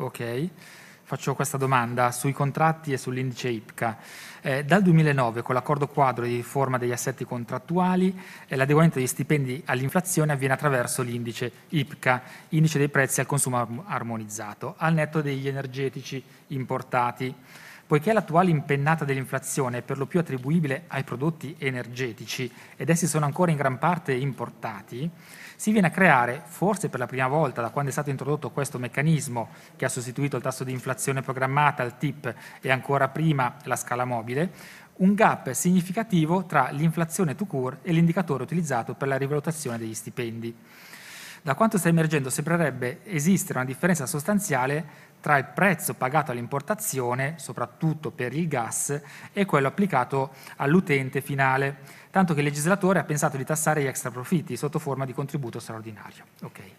Ok, faccio questa domanda sui contratti e sull'indice IPCA. Eh, dal 2009, con l'accordo quadro di riforma degli assetti contrattuali, eh, l'adeguamento degli stipendi all'inflazione avviene attraverso l'indice IPCA, indice dei prezzi al consumo armonizzato, al netto degli energetici importati. Poiché l'attuale impennata dell'inflazione è per lo più attribuibile ai prodotti energetici ed essi sono ancora in gran parte importati, si viene a creare, forse per la prima volta da quando è stato introdotto questo meccanismo che ha sostituito il tasso di inflazione programmata, il TIP e ancora prima la scala mobile, un gap significativo tra l'inflazione to cure e l'indicatore utilizzato per la rivalutazione degli stipendi. Da quanto sta emergendo sembrerebbe esistere una differenza sostanziale tra il prezzo pagato all'importazione, soprattutto per il gas, e quello applicato all'utente finale, tanto che il legislatore ha pensato di tassare gli extra profitti sotto forma di contributo straordinario. Okay.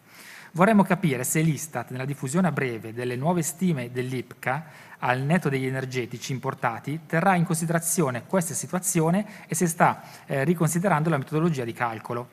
Vorremmo capire se l'Istat, nella diffusione a breve delle nuove stime dell'IPCA, al netto degli energetici importati, terrà in considerazione questa situazione e se sta eh, riconsiderando la metodologia di calcolo.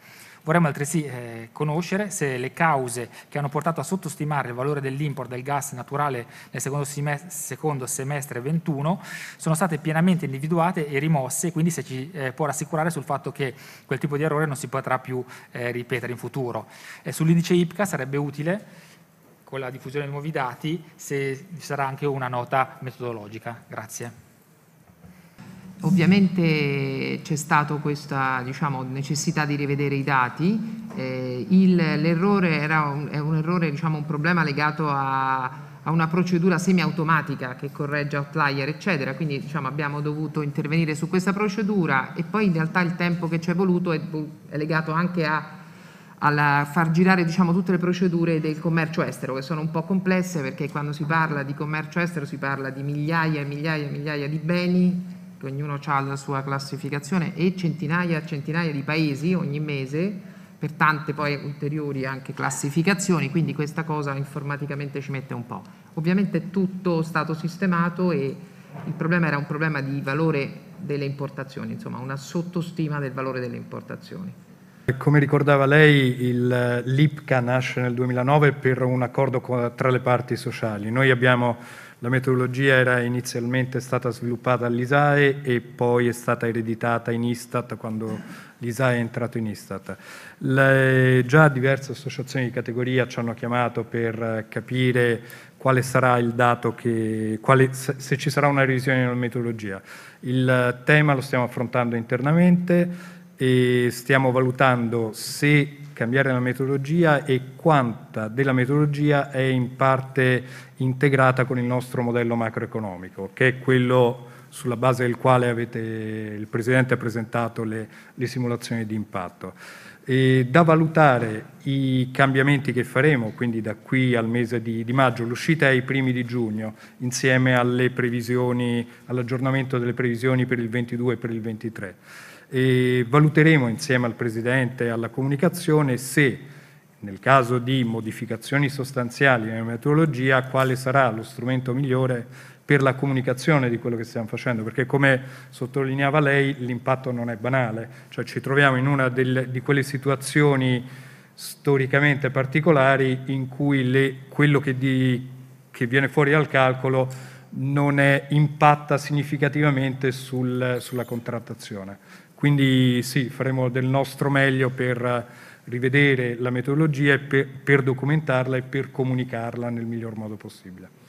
Vorremmo altresì eh, conoscere se le cause che hanno portato a sottostimare il valore dell'import del gas naturale nel secondo, semestre, secondo semestre 21 sono state pienamente individuate e rimosse, quindi se ci eh, può rassicurare sul fatto che quel tipo di errore non si potrà più eh, ripetere in futuro. E eh, Sull'indice IPCA sarebbe utile con la diffusione di nuovi dati se ci sarà anche una nota metodologica. Grazie. Ovviamente c'è stata questa diciamo, necessità di rivedere i dati, eh, il, l'errore era un, è un errore, diciamo, un problema legato a, a una procedura semiautomatica che corregge outlier eccetera, quindi diciamo, abbiamo dovuto intervenire su questa procedura e poi in realtà il tempo che ci è voluto è, è legato anche a alla far girare diciamo, tutte le procedure del commercio estero che sono un po' complesse perché quando si parla di commercio estero si parla di migliaia e migliaia e migliaia di beni ognuno ha la sua classificazione, e centinaia e centinaia di paesi ogni mese, per tante poi ulteriori anche classificazioni, quindi questa cosa informaticamente ci mette un po'. Ovviamente è tutto stato sistemato e il problema era un problema di valore delle importazioni, insomma una sottostima del valore delle importazioni. Come ricordava lei, l'IPCA nasce nel 2009 per un accordo tra le parti sociali. Noi abbiamo la metodologia era inizialmente stata sviluppata all'ISAE e poi è stata ereditata in Istat quando l'ISAE è entrato in Istat. Le, già diverse associazioni di categoria ci hanno chiamato per capire quale sarà il dato che, quale, se ci sarà una revisione della metodologia. Il tema lo stiamo affrontando internamente e stiamo valutando se cambiare la metodologia e quanta della metodologia è in parte integrata con il nostro modello macroeconomico, che è quello sulla base del quale avete, il Presidente ha presentato le, le simulazioni di impatto. E da valutare i cambiamenti che faremo, quindi da qui al mese di, di maggio, l'uscita è ai primi di giugno, insieme all'aggiornamento delle previsioni per il 22 e per il 23. E valuteremo insieme al Presidente e alla comunicazione se nel caso di modificazioni sostanziali nella metodologia quale sarà lo strumento migliore per la comunicazione di quello che stiamo facendo, perché come sottolineava lei l'impatto non è banale, cioè ci troviamo in una del, di quelle situazioni storicamente particolari in cui le, quello che, di, che viene fuori dal calcolo non è, impatta significativamente sul, sulla contrattazione. Quindi sì, faremo del nostro meglio per eh, rivedere la metodologia per, per documentarla e per comunicarla nel miglior modo possibile.